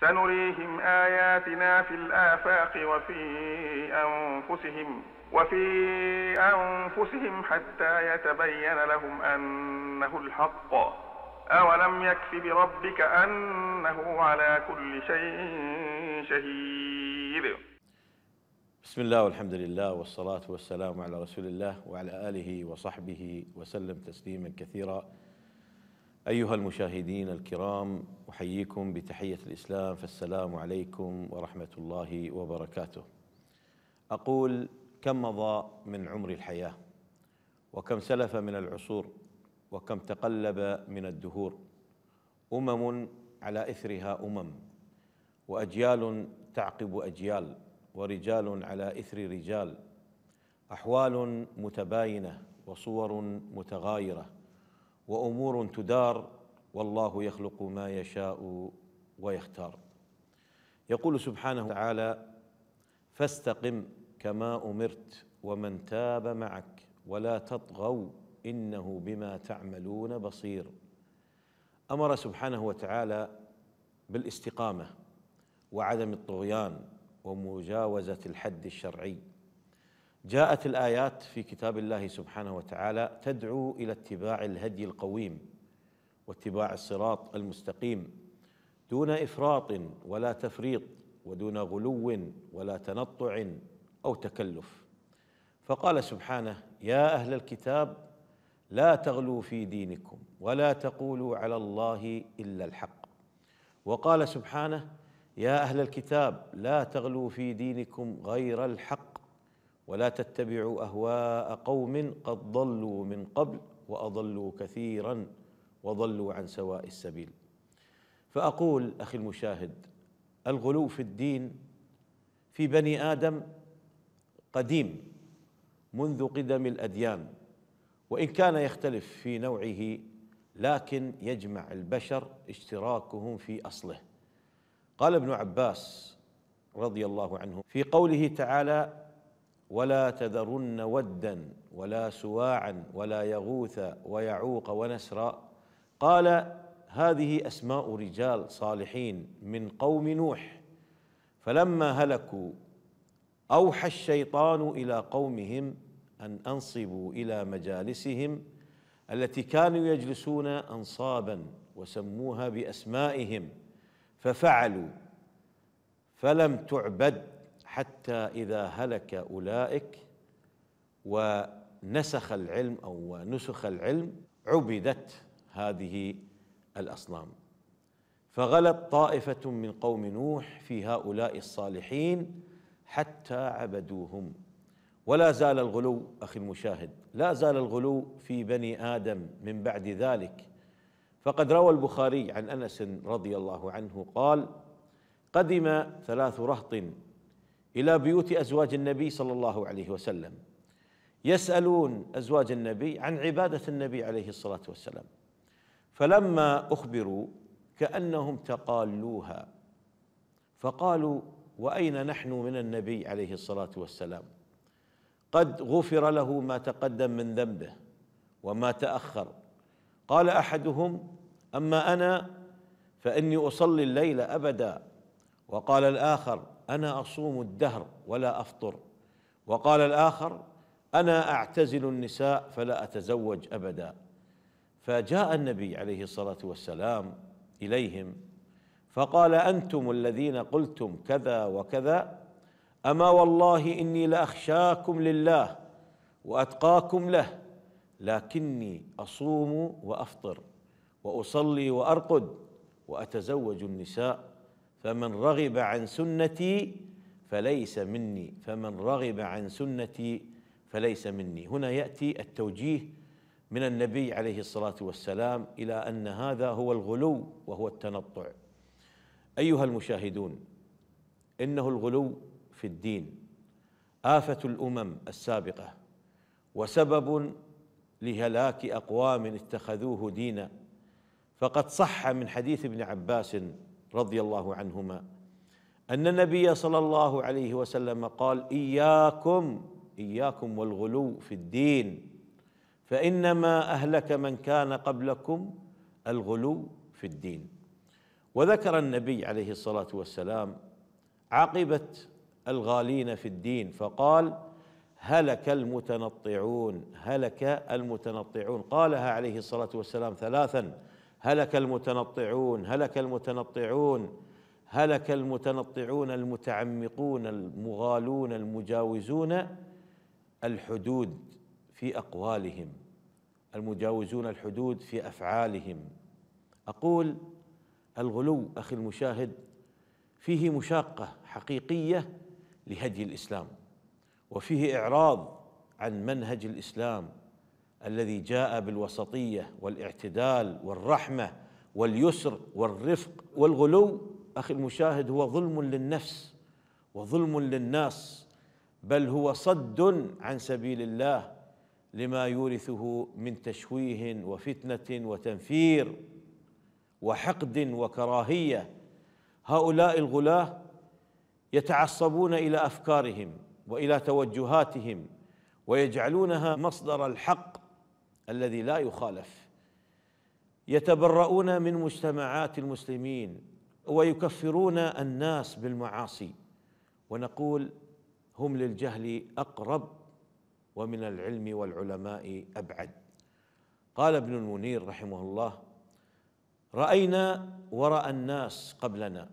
سنريهم آياتنا في الآفاق وفي أنفسهم وفي أنفسهم حتى يتبين لهم أنه الحق أولم يكف بربك أنه على كل شيء شهيد بسم الله والحمد لله والصلاة والسلام على رسول الله وعلى آله وصحبه وسلم تسليما كثيرا أيها المشاهدين الكرام أحييكم بتحية الإسلام فالسلام عليكم ورحمة الله وبركاته أقول كم مضى من عمر الحياة وكم سلف من العصور وكم تقلب من الدهور أمم على إثرها أمم وأجيال تعقب أجيال ورجال على إثر رجال أحوال متباينة وصور متغايره وامور تدار والله يخلق ما يشاء ويختار يقول سبحانه وتعالى فاستقم كما امرت ومن تاب معك ولا تطغوا انه بما تعملون بصير امر سبحانه وتعالى بالاستقامه وعدم الطغيان ومجاوزه الحد الشرعي جاءت الايات في كتاب الله سبحانه وتعالى تدعو الى اتباع الهدي القويم واتباع الصراط المستقيم دون افراط ولا تفريط ودون غلو ولا تنطع او تكلف فقال سبحانه يا اهل الكتاب لا تغلوا في دينكم ولا تقولوا على الله الا الحق وقال سبحانه يا اهل الكتاب لا تغلوا في دينكم غير الحق ولا تتبعوا اهواء قوم قد ضلوا من قبل واضلوا كثيرا وضلوا عن سواء السبيل فاقول اخي المشاهد الغلو في الدين في بني ادم قديم منذ قدم الاديان وان كان يختلف في نوعه لكن يجمع البشر اشتراكهم في اصله قال ابن عباس رضي الله عنه في قوله تعالى ولا تذرن ودا ولا سواعا ولا يغوث ويعوق ونسرا قال هذه اسماء رجال صالحين من قوم نوح فلما هلكوا اوحى الشيطان الى قومهم ان انصبوا الى مجالسهم التي كانوا يجلسون انصابا وسموها باسمائهم ففعلوا فلم تعبد حتى إذا هلك أولئك ونسخ العلم أو نسخ العلم عبدت هذه الأصنام فغلت طائفة من قوم نوح في هؤلاء الصالحين حتى عبدوهم ولا زال الغلو أخي المشاهد لا زال الغلو في بني آدم من بعد ذلك فقد روى البخاري عن أنس رضي الله عنه قال قدم ثلاث رهط الى بيوت ازواج النبي صلى الله عليه وسلم يسالون ازواج النبي عن عباده النبي عليه الصلاه والسلام فلما اخبروا كانهم تقالوها فقالوا واين نحن من النبي عليه الصلاه والسلام قد غفر له ما تقدم من ذنبه وما تاخر قال احدهم اما انا فاني اصلي الليل ابدا وقال الاخر انا اصوم الدهر ولا افطر وقال الاخر انا اعتزل النساء فلا اتزوج ابدا فجاء النبي عليه الصلاه والسلام اليهم فقال انتم الذين قلتم كذا وكذا اما والله اني لاخشاكم لله واتقاكم له لكني اصوم وافطر واصلي وارقد واتزوج النساء فمن رغب عن سنتي فليس مني فمن رغب عن سنتي فليس مني هنا ياتي التوجيه من النبي عليه الصلاه والسلام الى ان هذا هو الغلو وهو التنطع ايها المشاهدون انه الغلو في الدين افه الامم السابقه وسبب لهلاك اقوام اتخذوه دينا فقد صح من حديث ابن عباس رضي الله عنهما ان النبي صلى الله عليه وسلم قال اياكم اياكم والغلو في الدين فانما اهلك من كان قبلكم الغلو في الدين وذكر النبي عليه الصلاه والسلام عاقبه الغالين في الدين فقال هلك المتنطعون هلك المتنطعون قالها عليه الصلاه والسلام ثلاثا هلك المتنطعون هلك المتنطعون هلك المتنطعون المتعمقون المغالون المجاوزون الحدود في اقوالهم المجاوزون الحدود في افعالهم اقول الغلو اخي المشاهد فيه مشاقه حقيقيه لهدي الاسلام وفيه اعراض عن منهج الاسلام الذي جاء بالوسطيه والاعتدال والرحمه واليسر والرفق والغلو اخي المشاهد هو ظلم للنفس وظلم للناس بل هو صد عن سبيل الله لما يورثه من تشويه وفتنه وتنفير وحقد وكراهيه هؤلاء الغلاه يتعصبون الى افكارهم والى توجهاتهم ويجعلونها مصدر الحق الذي لا يخالف يتبرؤون من مجتمعات المسلمين ويكفرون الناس بالمعاصي ونقول هم للجهل اقرب ومن العلم والعلماء ابعد قال ابن المنير رحمه الله راينا وراى الناس قبلنا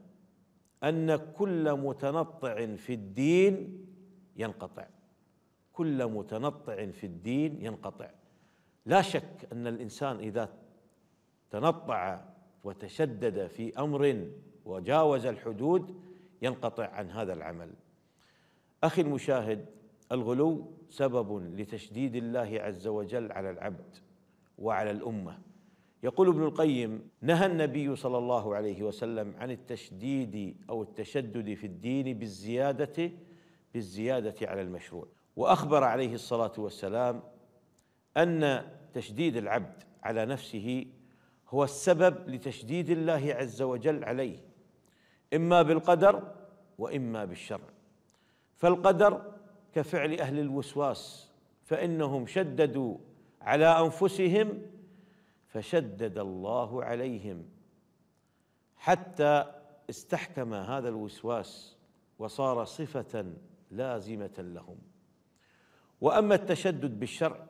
ان كل متنطع في الدين ينقطع كل متنطع في الدين ينقطع لا شك ان الانسان اذا تنطع وتشدد في امر وجاوز الحدود ينقطع عن هذا العمل. اخي المشاهد الغلو سبب لتشديد الله عز وجل على العبد وعلى الامه. يقول ابن القيم: نهى النبي صلى الله عليه وسلم عن التشديد او التشدد في الدين بالزياده بالزياده على المشروع، واخبر عليه الصلاه والسلام ان تشديد العبد على نفسه هو السبب لتشديد الله عز وجل عليه اما بالقدر واما بالشرع فالقدر كفعل اهل الوسواس فانهم شددوا على انفسهم فشدد الله عليهم حتى استحكم هذا الوسواس وصار صفه لازمه لهم واما التشدد بالشرع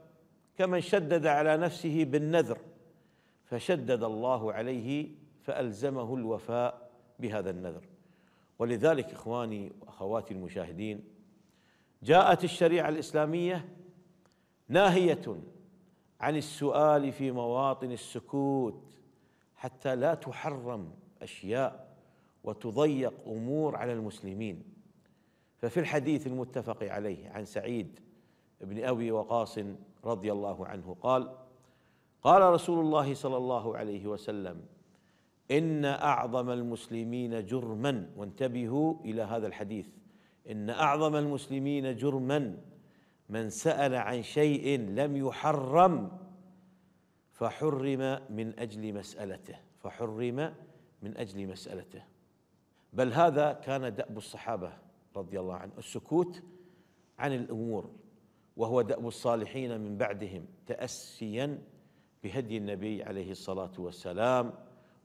كمن شدد على نفسه بالنذر فشدد الله عليه فألزمه الوفاء بهذا النذر ولذلك إخواني وأخواتي المشاهدين جاءت الشريعة الإسلامية ناهية عن السؤال في مواطن السكوت حتى لا تحرم أشياء وتضيق أمور على المسلمين ففي الحديث المتفق عليه عن سعيد بن أبي وقاص رضي الله عنه قال قال رسول الله صلى الله عليه وسلم ان اعظم المسلمين جرما وانتبهوا الى هذا الحديث ان اعظم المسلمين جرما من سال عن شيء لم يحرم فحرم من اجل مسالته فحرم من اجل مسالته بل هذا كان دأب الصحابه رضي الله عنه السكوت عن الامور وهو دأب الصالحين من بعدهم تأسيا بهدي النبي عليه الصلاة والسلام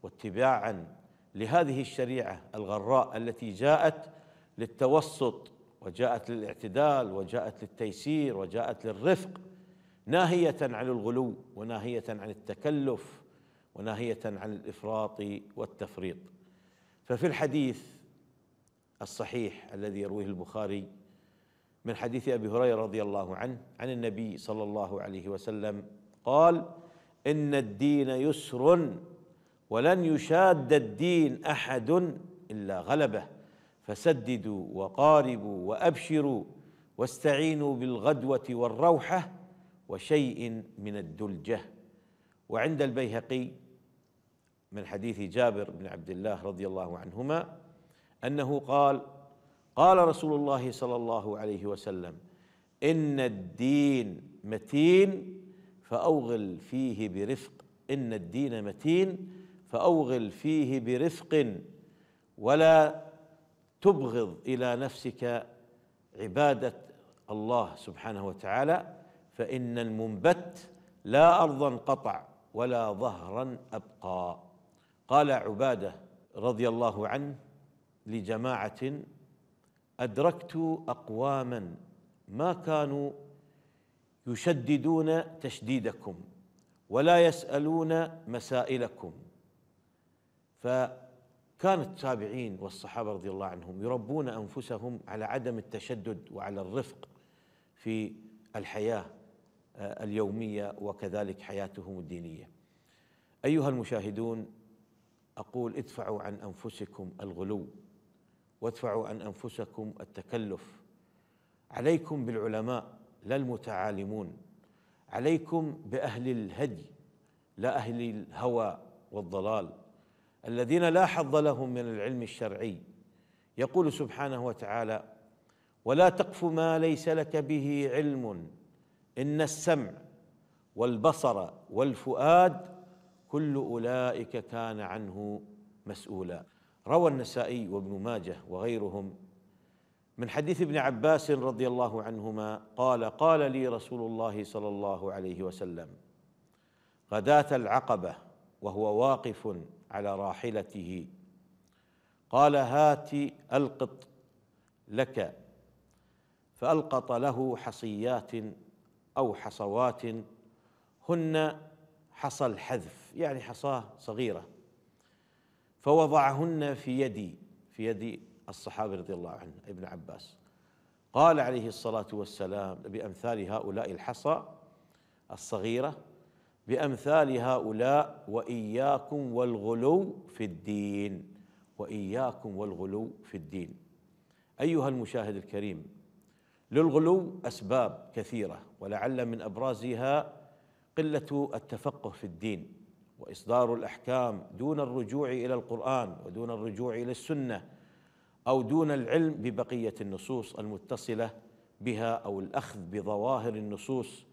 واتباعا لهذه الشريعة الغراء التي جاءت للتوسط وجاءت للاعتدال وجاءت للتيسير وجاءت للرفق ناهية عن الغلو وناهية عن التكلف وناهية عن الإفراط والتفريط ففي الحديث الصحيح الذي يرويه البخاري من حديث ابي هريره رضي الله عنه عن النبي صلى الله عليه وسلم قال ان الدين يسر ولن يشاد الدين احد الا غلبه فسددوا وقاربوا وابشروا واستعينوا بالغدوه والروحه وشيء من الدلجه وعند البيهقي من حديث جابر بن عبد الله رضي الله عنهما انه قال قال رسول الله صلى الله عليه وسلم ان الدين متين فاوغل فيه برفق ان الدين متين فاوغل فيه برفق ولا تبغض الى نفسك عباده الله سبحانه وتعالى فان المنبت لا ارضا قطع ولا ظهرا ابقى قال عباده رضي الله عنه لجماعه أدركت أقواما ما كانوا يشددون تشديدكم ولا يسألون مسائلكم فكان التابعين والصحابة رضي الله عنهم يربون أنفسهم على عدم التشدد وعلى الرفق في الحياة آه، اليومية وكذلك حياتهم الدينية أيها المشاهدون أقول ادفعوا عن أنفسكم الغلو وادفعوا عن انفسكم التكلف عليكم بالعلماء لا المتعالمون عليكم باهل الهدي لا اهل الهوى والضلال الذين لا حظ لهم من العلم الشرعي يقول سبحانه وتعالى ولا تقف ما ليس لك به علم ان السمع والبصر والفؤاد كل اولئك كان عنه مسؤولا روى النسائي وابن ماجه وغيرهم من حديث ابن عباس رضي الله عنهما قال قال لي رسول الله صلى الله عليه وسلم غداة العقبة وهو واقف على راحلته قال هات القط لك فالقط له حصيات او حصوات هن حصى الحذف يعني حصاه صغيره فوضعهن في يدي في يد الصحابي رضي الله عنه ابن عباس قال عليه الصلاة والسلام بأمثال هؤلاء الحصى الصغيرة بأمثال هؤلاء وإياكم والغلو في الدين وإياكم والغلو في الدين أيها المشاهد الكريم للغلو أسباب كثيرة ولعل من ابرازها قلة التفقه في الدين واصدار الاحكام دون الرجوع الى القران ودون الرجوع الى السنه او دون العلم ببقيه النصوص المتصله بها او الاخذ بظواهر النصوص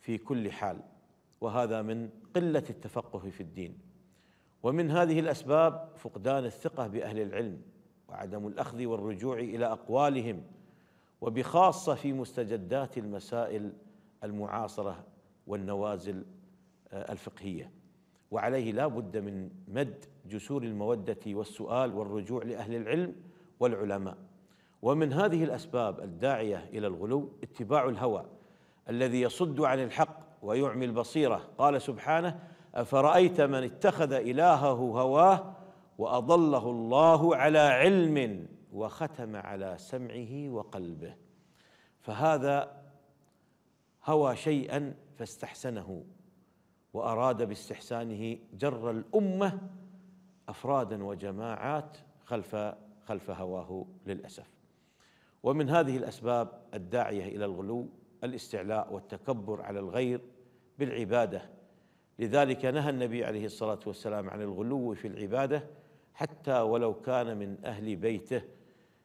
في كل حال وهذا من قله التفقه في الدين ومن هذه الاسباب فقدان الثقه باهل العلم وعدم الاخذ والرجوع الى اقوالهم وبخاصه في مستجدات المسائل المعاصره والنوازل آه، الفقهيه وعليه لا بد من مد جسور المودة والسؤال والرجوع لأهل العلم والعلماء ومن هذه الأسباب الداعية إلى الغلو اتباع الهوى الذي يصد عن الحق ويعمي البصيرة قال سبحانه أفرأيت من اتخذ إلهه هواه وأضله الله على علم وختم على سمعه وقلبه فهذا هوى شيئا فاستحسنه واراد باستحسانه جر الامه افرادا وجماعات خلف خلف هواه للاسف ومن هذه الاسباب الداعيه الى الغلو الاستعلاء والتكبر على الغير بالعباده لذلك نهى النبي عليه الصلاه والسلام عن الغلو في العباده حتى ولو كان من اهل بيته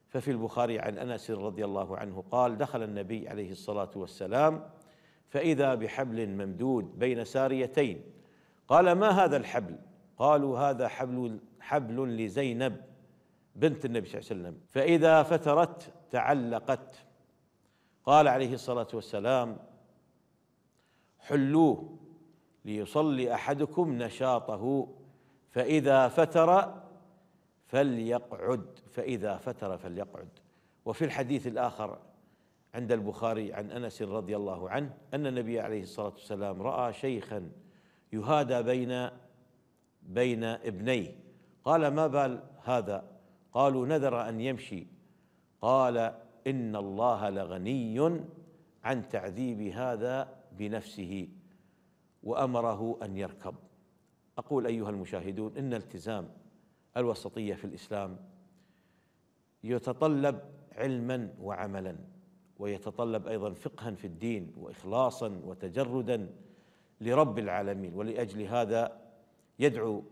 ففي البخاري عن انس رضي الله عنه قال دخل النبي عليه الصلاه والسلام فإذا بحبل ممدود بين ساريتين قال ما هذا الحبل قالوا هذا حبل حبل لزينب بنت النبي صلى الله عليه وسلم فإذا فترت تعلقت قال عليه الصلاة والسلام حلوه ليصلي أحدكم نشاطه فإذا فتر فليقعد فإذا فتر فليقعد وفي الحديث الآخر عند البخاري عن انس رضي الله عنه ان النبي عليه الصلاه والسلام راى شيخا يهادى بين بين ابنيه قال ما بال هذا قالوا نذر ان يمشي قال ان الله لغني عن تعذيب هذا بنفسه وامره ان يركب اقول ايها المشاهدون ان التزام الوسطيه في الاسلام يتطلب علما وعملا ويتطلب ايضا فقها في الدين واخلاصا وتجردا لرب العالمين ولاجل هذا يدعو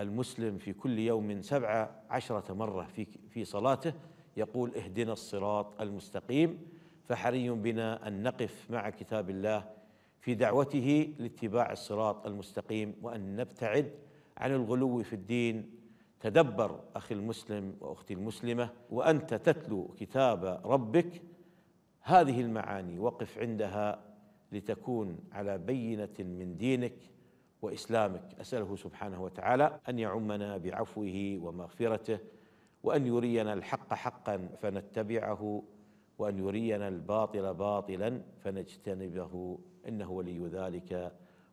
المسلم في كل يوم سبع عشرة مرة في في صلاته يقول اهدنا الصراط المستقيم فحري بنا أن نقف مع كتاب الله في دعوته لاتباع الصراط المستقيم وأن نبتعد عن الغلو في الدين تدبر أخي المسلم وأختي المسلمة وأنت تتلو كتاب ربك هذه المعاني وقف عندها لتكون على بينه من دينك واسلامك اساله سبحانه وتعالى ان يعمنا بعفوه ومغفرته وان يرينا الحق حقا فنتبعه وان يرينا الباطل باطلا فنجتنبه انه ولي ذلك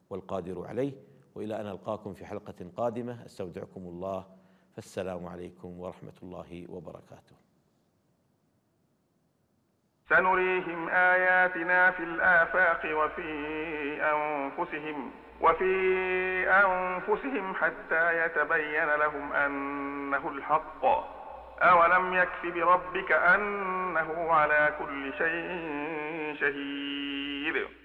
والقادر عليه والى ان القاكم في حلقه قادمه استودعكم الله فالسلام عليكم ورحمه الله وبركاته سنريهم آياتنا في الآفاق وفي أنفسهم وفي أنفسهم حتى يتبين لهم أنه الحق أولم يكف بربك أنه على كل شيء شهيد